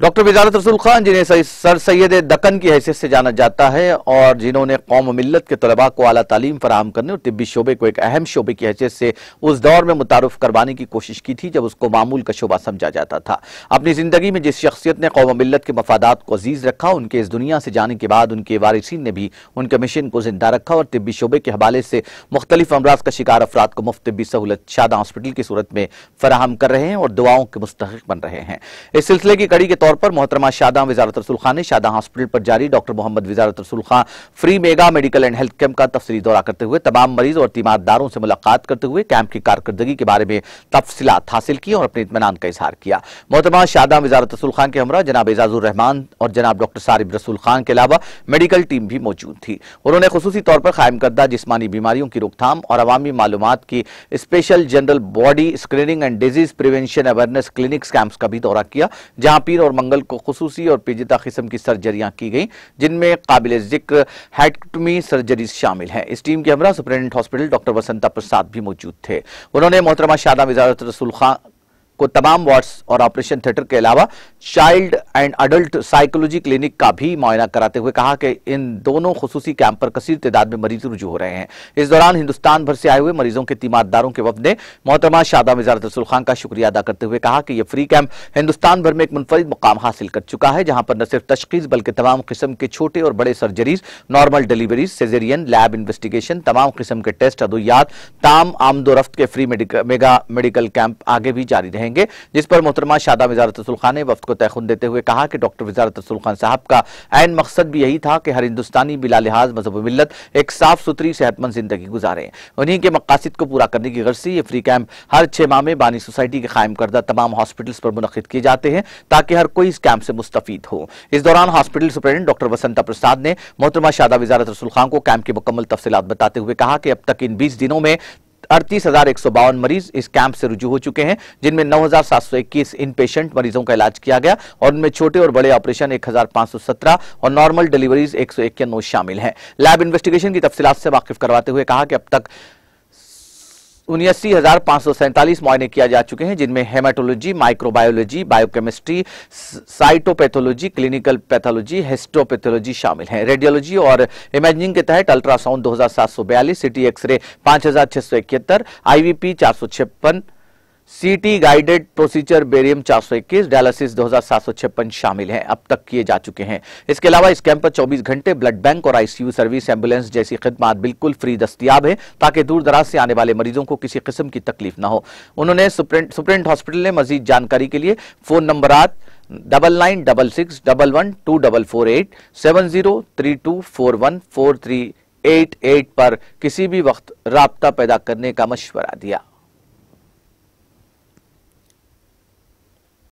doctor वजारत रसूल खान जिन्हें sir Syed दकन की हैसियत से जाना जाता है और जिन्होंने कौम मिलत के तलबा को अला तालीम फराम करने और तिब्बी शोबे को एक अहम शोबे की हैसियत से उस दौर में मुतारफ़ करवाने की कोशिश की थी जब उसको मामूल का शोबा समझा जाता था अपनी ज़िंदगी में जिस शख्सियत ने कौम मिलत के मफादा को अजीज़ रखा उनके इस दुनिया से जाने के बाद उनके वारिसन ने भी उनके मिशन को जिंदा रखा और तिब्बी शोबे के हवाले से मुख्तलिफ अमराज का शिकार अफराद को मुफ्त तबी सहूलत शादा हॉस्पिटल की सूरत में फराहम कर रहे हैं और दुआओं के मुस्तक बन रहे हैं इस सिलसिले की कड़ी के तौर पर मोहतरमा शादा वजारत रसूल खान ने शादा हॉस्पिटल पर जारी doctor Mohammad Wazarat Rasool Khan free mega medical and health camp का तफसली दौरा करते हुए तमाम मरीज और तीमारदारों से मुलाकात करते हुए कैंप की कारकर्दगी के बारे में तफसीत हासिल की और अपने इतमान का इजहार किया मोहतरमा शादा वजारत रसूल खान के हमरा जनाब एजाजुर रहमान और जनाब डॉक्टर सारिब रसूल खान के अलावा मेडिकल टीम भी मौजूद थी उन्होंने खसूसी तौर पर कायम करदा जिसमानी बीमारियों की रोकथाम और अवामी मालूम की special general body screening and disease prevention awareness clinics camps का भी दौरा किया जहां पीर और और मंगल को खसूसी और पेचीदा किस्म की सर्जरियां की गई जिनमें काबिल जिक्र हैटमी सर्जरी शामिल हैं इस टीम के हमरा superintendent hospital doctor Vasantha Prasad भी मौजूद थे उन्होंने मोहतरमा शादा वजारत रसूल खान को तमाम वार्ड्स और ऑपरेशन थिएटर के अलावा child and adult psychology clinic का भी मुआयना कराते हुए कहा कि इन दोनों खसूसी कैंप पर कसीर तादाद में मरीज रुजू हो रहे हैं इस दौरान हिंदुस्तान भर से आए हुए मरीजों के तीमारदारों के वफद ने मोहतरमा शादा मिजार रसुल खान का शुक्रिया अदा करते हुए कहा कि यह फ्री कैंप हिंदुस्तान भर में एक मुनफरद मुकाम हासिल कर चुका है जहां पर न सिर्फ तशखीस बल्कि तमाम किस्म के छोटे और बड़े surgeries normal deliveries caesarean lab investigation तमाम किस्म के टेस्ट अदवियात ताम आमदोरफ्त के फ्री मेगा मेडिकल कैंप आगे भी जारी रहेंगे करेंगे जिस पर मोहतरमा शादा वजारत खान ने वफ्त को तयखुन देते हुए कहा कि डॉक्टर वजारत खान साहब का एन मकसद भी यही था कि हर हिंदुस्तानी बिला लिहाज मजहब मिलत एक साफ सुथरी सेहतमंद जिंदगी गुजारे उन्हीं के मकासद को पूरा करने की गर्जी ये फ्री कैंप हर छह माह में बानी सोसाइटी के कायम करदा तमाम हॉस्पिटल्स पर मुनद किए जाते हैं ताकि हर कोई इस कैंप से मुस्तफ़ हो इस दौरान हॉस्पिटल सुप्रेंडेंट डॉक्टर वसंता प्रसाद ने मोहतरमा शादा वजारत रसुल खान को कैंप की मुकम्मल तफसीत बताते हुए कहा कि अब तक इन बीस दिनों में अड़तीस मरीज इस कैंप से रुजू हो चुके हैं जिनमें 9,721 इनपेशेंट मरीजों का इलाज किया गया और उनमें छोटे और बड़े ऑपरेशन 1,517 और नॉर्मल डिलीवरीज एक शामिल हैं लैब इन्वेस्टिगेशन की तफसीत से वाकिफ करवाते हुए कहा कि अब तक उन्यासी हजार पांच सौ सैंतालीस मुआयने किया जा चुके हैं जिनमें haematology microbiology biochemistry cytopathology clinical pathology histopathology शामिल हैं रेडियोलॉजी और इमेजिंग के तहत अल्ट्रासाउंड दो हजार सात सौ बयालीस सिटी एक्सरे पांच हजार छह सौ इकहत्तर आईवीपी चार सौ छप्पन सीटी गाइडेड प्रोसीजर बेरियम 421 डायलिसिस 2756 शामिल हैं अब तक किए जा चुके हैं इसके अलावा इस कैंप पर 24 घंटे ब्लड बैंक और आईसीयू सर्विस एम्बुलेंस जैसी खदमात बिल्कुल फ्री दस्तियाब है ताकि दूर दराज से आने वाले मरीजों को किसी किस्म की तकलीफ ना हो उन्होंने सुप्रेंट हॉस्पिटल ने मजीद जानकारी के लिए phone number double nine double six double one two double four eight seven zero three two four one four three eight eight पर किसी भी वक्त रबता पैदा करने का मशवरा दिया